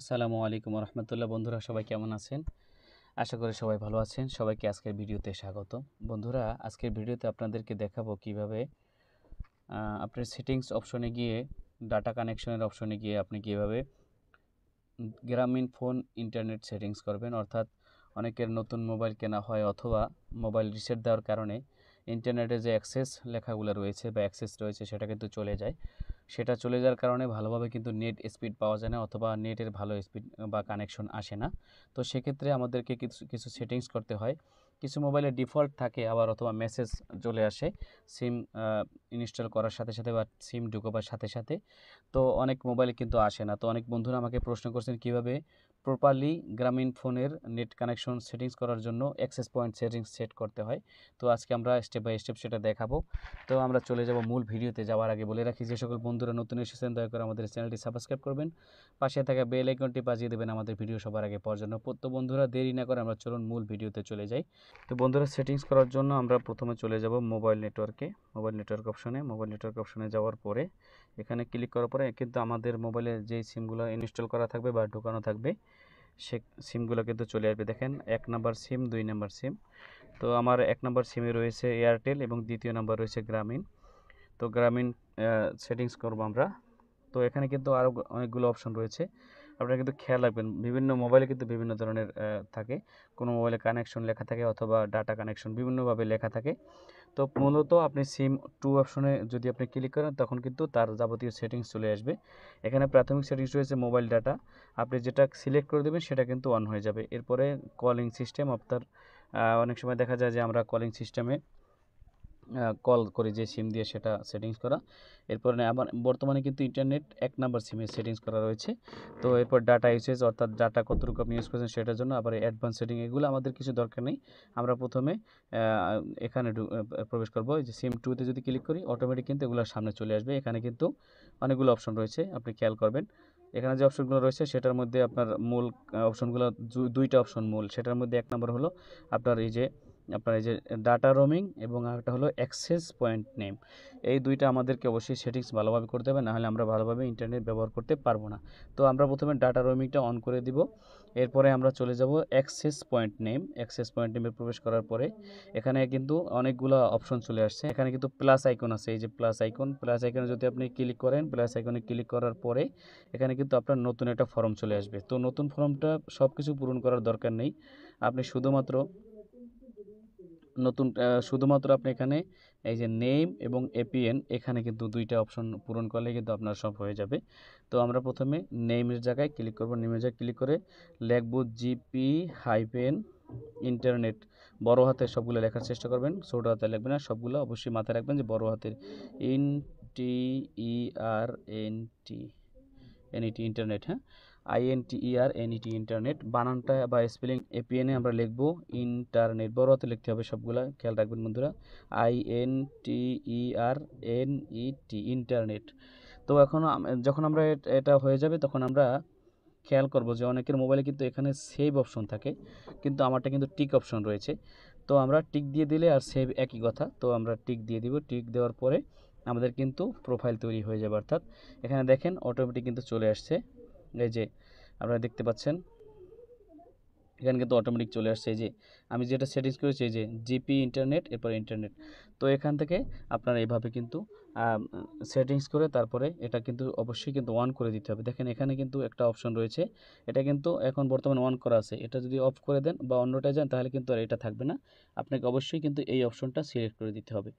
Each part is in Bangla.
আসসালামু আলাইকুম রহমতুল্লাহ বন্ধুরা সবাই কেমন আছেন আশা করি সবাই ভালো আছেন সবাইকে আজকের ভিডিওতে স্বাগত বন্ধুরা আজকের ভিডিওতে আপনাদেরকে দেখাবো কিভাবে আপনার সেটিংস অপশনে গিয়ে ডাটা কানেকশনের অপশনে গিয়ে আপনি কীভাবে গ্রামীণ ফোন ইন্টারনেট সেটিংস করবেন অর্থাৎ অনেকের নতুন মোবাইল কেনা হয় অথবা মোবাইল রিসেট দেওয়ার কারণে ইন্টারনেটে যে অ্যাক্সেস লেখাগুলো রয়েছে বা অ্যাক্সেস রয়েছে সেটা কিন্তু চলে যায় সেটা চলে যাওয়ার কারণে ভালোভাবে কিন্তু নেট স্পিড পাওয়া যায় না অথবা নেটের ভালো স্পিড বা কানেকশন আসে না তো সেক্ষেত্রে আমাদেরকে কিছু কিছু সেটিংস করতে হয় কিছু মোবাইলে ডিফল্ট থাকে আবার অথবা মেসেজ চলে আসে সিম ইনস্টল করার সাথে সাথে বা সিম ঢুকোবার সাথে সাথে তো অনেক মোবাইলে কিন্তু আসে না তো অনেক বন্ধুরা আমাকে প্রশ্ন করছেন কিভাবে প্রপারলি গ্রামীণ ফোনের নেট কানেকশন সেটিংস করার জন্য অ্যাক্সেস পয়েন্ট সেটিংস সেট করতে হয় তো আজকে আমরা স্টেপ বাই স্টেপ সেটা দেখাবো তো আমরা চলে যাব মূল ভিডিওতে যাওয়ার আগে বলে রাখি যে সকল বন্ধুরা নতুন এসেছেন দয়া করে আমাদের চ্যানেলটি সাবস্ক্রাইব করবেন পাশে থাকা বেল আইকনটি বাজিয়ে দেবেন আমাদের ভিডিও সবার আগে পাওয়ার জন্য তো বন্ধুরা দেরি না করে আমরা চলুন মূল ভিডিওতে চলে যাই তো বন্ধুরা সেটিংস করার জন্য আমরা প্রথমে চলে যাব মোবাইল নেটওয়ার্কে মোবাইল নেটওয়ার্ক অপশনে মোবাইল নেটওয়ার্ক অপশনে যাওয়ার পরে এখানে ক্লিক করার পরে কিন্তু আমাদের মোবাইলে যে সিমগুলো ইনস্টল করা থাকবে বা ঢোকানো থাকবে সে সিমগুলো কিন্তু চলে আসবে দেখেন এক নাম্বার সিম দুই নাম্বার সিম তো আমার এক নাম্বার সিমে রয়েছে এয়ারটেল এবং দ্বিতীয় নাম্বার রয়েছে গ্রামীণ তো গ্রামীণ সেটিংস করব আমরা তো এখানে কিন্তু আরও অনেকগুলো অপশন রয়েছে আপনারা কিন্তু খেয়াল রাখবেন বিভিন্ন মোবাইলে কিন্তু বিভিন্ন ধরনের থাকে কোনো মোবাইলে কানেকশন লেখা থাকে অথবা ডাটা কানেকশন বিভিন্নভাবে লেখা থাকে তো মূলত আপনি সিম টু অপশনে যদি আপনি ক্লিক করেন তখন কিন্তু তার যাবতীয় সেটিংস চলে আসবে এখানে প্রাথমিক সেটিংস রয়েছে মোবাইল ডাটা আপনি যেটা সিলেক্ট করে দেবেন সেটা কিন্তু অন হয়ে যাবে এরপরে কলিং সিস্টেম আপনার অনেক সময় দেখা যায় যে আমরা কলিং সিস্টেমে কল করে যে সিম দিয়ে সেটা সেটিংস করা এরপর আমার বর্তমানে কিন্তু ইন্টারনেট এক নাম্বার সিমে সেটিংস করা রয়েছে তো এরপর ডাটা ইউসেজ অর্থাৎ ডাটা কতটুকু আপনি ইউজ করছেন সেটার জন্য আবার অ্যাডভান্স সেটিং এগুলো আমাদের কিছু দরকার নেই আমরা প্রথমে এখানে প্রবেশ করবো যে সিম টুতে যদি ক্লিক করি অটোমেটিক কিন্তু এগুলো সামনে চলে আসবে এখানে কিন্তু অনেকগুলো অপশন রয়েছে আপনি খেয়াল করবেন এখানে যে অপশনগুলো রয়েছে সেটার মধ্যে আপনার মূল অপশনগুলো দুইটা অপশন মূল সেটার মধ্যে এক নম্বর হলো আপনার এই যে আপনার এই যে ডাটা রোমিং এবং একটা হলো অ্যাক্সেস পয়েন্ট নেম এই দুইটা আমাদেরকে অবশ্যই সেটিংস ভালোভাবে করতে হবে নাহলে আমরা ভালোভাবে ইন্টারনেট ব্যবহার করতে পারবো না তো আমরা প্রথমে ডাটা রোমিংটা অন করে দিব এরপরে আমরা চলে যাব access point name access point নেমে প্রবেশ করার পরে এখানে কিন্তু অনেকগুলো অপশন চলে আসছে এখানে কিন্তু প্লাস আইকন আছে এই যে প্লাস আইকন প্লাস আইকনে যদি আপনি ক্লিক করেন প্লাস আইকনে ক্লিক করার পরে এখানে কিন্তু আপনার নতুন একটা ফর্ম চলে আসবে তো নতুন ফর্মটা সব কিছু পূরণ করার দরকার নেই আপনি শুধুমাত্র নতুন শুধুমাত্র আপনি এখানে এই যে নেম এবং এপিএন এখানে কিন্তু দুইটা অপশন পূরণ করলে কিন্তু আপনার সব হয়ে যাবে তো আমরা প্রথমে নেমের জায়গায় ক্লিক করব নেমের জায়গায় ক্লিক করে লেখব জিপি হাইপেন ইন্টারনেট বড় হাতে সবগুলো লেখার চেষ্টা করবেন ছোটো হাতে লিখবেন আর সবগুলো অবশ্যই মাথায় রাখবেন যে বড় হাতের I N T E R N T N E T internet e হ্যাঁ আইএনটিইআর এনইটি ইন্টারনেট বানানটা বা স্পেলিং এপিএনে আমরা লিখবো ইন্টারনেট বড়তে লিখতে হবে সবগুলা খেয়াল রাখবেন বন্ধুরা I N T E R N T internet তো এখন যখন আমরা এটা হয়ে যাবে তখন আমরা খেয়াল করব যে অনেকের মোবাইলে কিন্তু এখানে সেভ অপশন থাকে কিন্তু আমারটা কিন্তু টিক অপশন রয়েছে তো আমরা টিক দিয়ে দিলে আর সেভ একই কথা তো আমরা টিক দিয়ে দিব টিক দেওয়ার পরে আমাদের কিন্তু প্রোফাইল তৈরি হয়ে যাবে অর্থাৎ এখানে দেখেন অটোমেটিক কিন্তু চলে আসছে এই যে আপনারা দেখতে পাচ্ছেন এখানে কিন্তু অটোমেটিক চলে আসছে এই যে আমি যেটা সেটিংস করেছি যে জিপি ইন্টারনেট এরপর ইন্টারনেট তো এখান থেকে আপনারা এভাবে কিন্তু সেটিংস করে তারপরে এটা কিন্তু অবশ্যই কিন্তু অন করে দিতে হবে দেখেন এখানে কিন্তু একটা অপশন রয়েছে এটা কিন্তু এখন বর্তমানে অন করা আছে এটা যদি অফ করে দেন বা অন্যটায় যান তাহলে কিন্তু আর এটা থাকবে না আপনাকে অবশ্যই কিন্তু এই অপশনটা সিলেক্ট করে দিতে হবে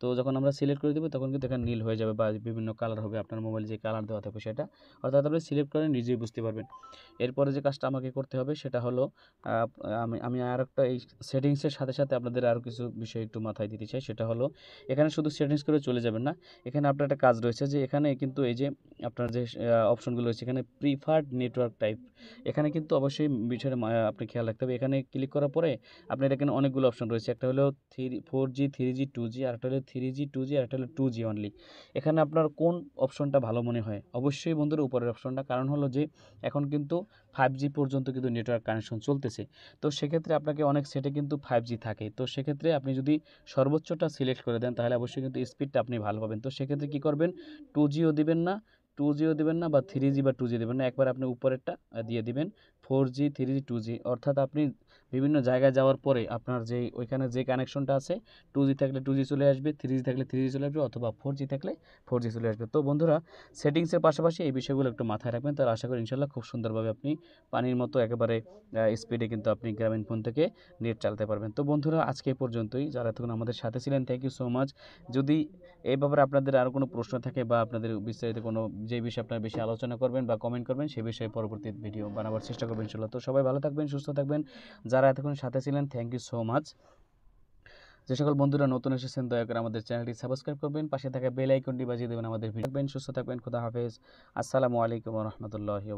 তো যখন আমরা সিলেক্ট করে দেবো তখন কিন্তু এখানে নীল হয়ে যাবে বা বিভিন্ন কালার হবে আপনার মোবাইলে যে কালার দেওয়া থাকবে সেটা অর্থাৎ আপনি সিলেক্ট করে নিজেই বুঝতে পারবেন এরপরে যে কাজটা আমাকে করতে হবে সেটা হলো আমি আমি আর একটা এই সেটিংসের সাথে সাথে আপনাদের আরও কিছু বিষয় একটু মাথায় দিতে চাই সেটা হলো এখানে শুধু সেটিংস করে চলে যাবেন না এখানে আপনার একটা কাজ রয়েছে যে এখানে কিন্তু এই যে আপনার যে অপশনগুলো রয়েছে এখানে প্রিফার্ড নেটওয়ার্ক টাইপ এখানে কিন্তু অবশ্যই বিষয়ের আপনি খেয়াল রাখতে হবে এখানে ক্লিক করার পরে আপনার এখানে অনেকগুলো অপশন রয়েছে একটা হলো three four G three G two G আরেকটা হলো থ্রি জি টু জি আরেকটা হলো টু জি অনলি এখানে আপনার কোন অপশনটা ভালো মনে হয় অবশ্যই বন্ধুর উপরের অপশনটা কারণ হলো যে এখন কিন্তু ফাইভ জি পর্যন্ত কিন্তু নেটওয়ার্ক কানেকশন চলতেছে তো সেক্ষেত্রে আপনাকে অনেক সেটা কিন্তু ফাইভ জি থাকে তো সেক্ষেত্রে আপনি যদি সর্বোচ্চটা সিলেক্ট করে দেন তাহলে অবশ্যই কিন্তু স্পিডটা আপনি ভালো পাবেন তো সেক্ষেত্রে কী করবেন টু জিও দেবেন না টু জিও দেবেন না বা থ্রি জি বা টু জি দেবেন না একবার আপনি উপরেরটা দিয়ে দিবেন four G three G two G অর্থাৎ আপনি বিভিন্ন জায়গায় যাওয়ার পরে আপনার যে ওইখানে যে কানেকশনটা আছে টু জি থাকলে টু জি চলে আসবে থ্রি জি থাকলে থ্রি জি চলে আসবে অথবা ফোর জি থাকলে ফোর জি চলে আসবে তো বন্ধুরা সেটিংসের পাশাপাশি এই বিষয়গুলো একটু মাথায় রাখবেন তার আশা করি ইনশাল্লাহ খুব সুন্দরভাবে আপনি পানির মতো একেবারে স্পিডে কিন্তু আপনি গ্রামীণ ফোন থেকে নেট চালাতে পারবেন তো বন্ধুরা আজকে পর্যন্তই যারা এতক্ষণ আমাদের সাথে ছিলেন থ্যাংক ইউ সো মাচ যদি এই ব্যাপারে আপনাদের আর কোনো প্রশ্ন থাকে বা আপনাদের বিস্তারিত কোনো যে বিষয়ে আপনারা বেশি আলোচনা করবেন বা কমেন্ট করবেন সে বিষয়ে পরবর্তী ভিডিও বানাবার চেষ্টা করবেন ইনশাল্লাহ তো সবাই ভালো থাকবেন সুস্থ থাকবেন যারা এতক্ষণ সাথে ছিলেন থ্যাংক ইউ সো মাচ যে সকল বন্ধুরা নতুন এসেছেন দয়া করে আমাদের চ্যানেলটি সাবস্ক্রাইব করবেন পাশে থাকা বেল আইকনটি বাজিয়ে দেবেন আমাদের ভিডিও সুস্থ থাকবেন খুদা হাফেজ আসসালামু আলাইকুম রহমতুল্লাহ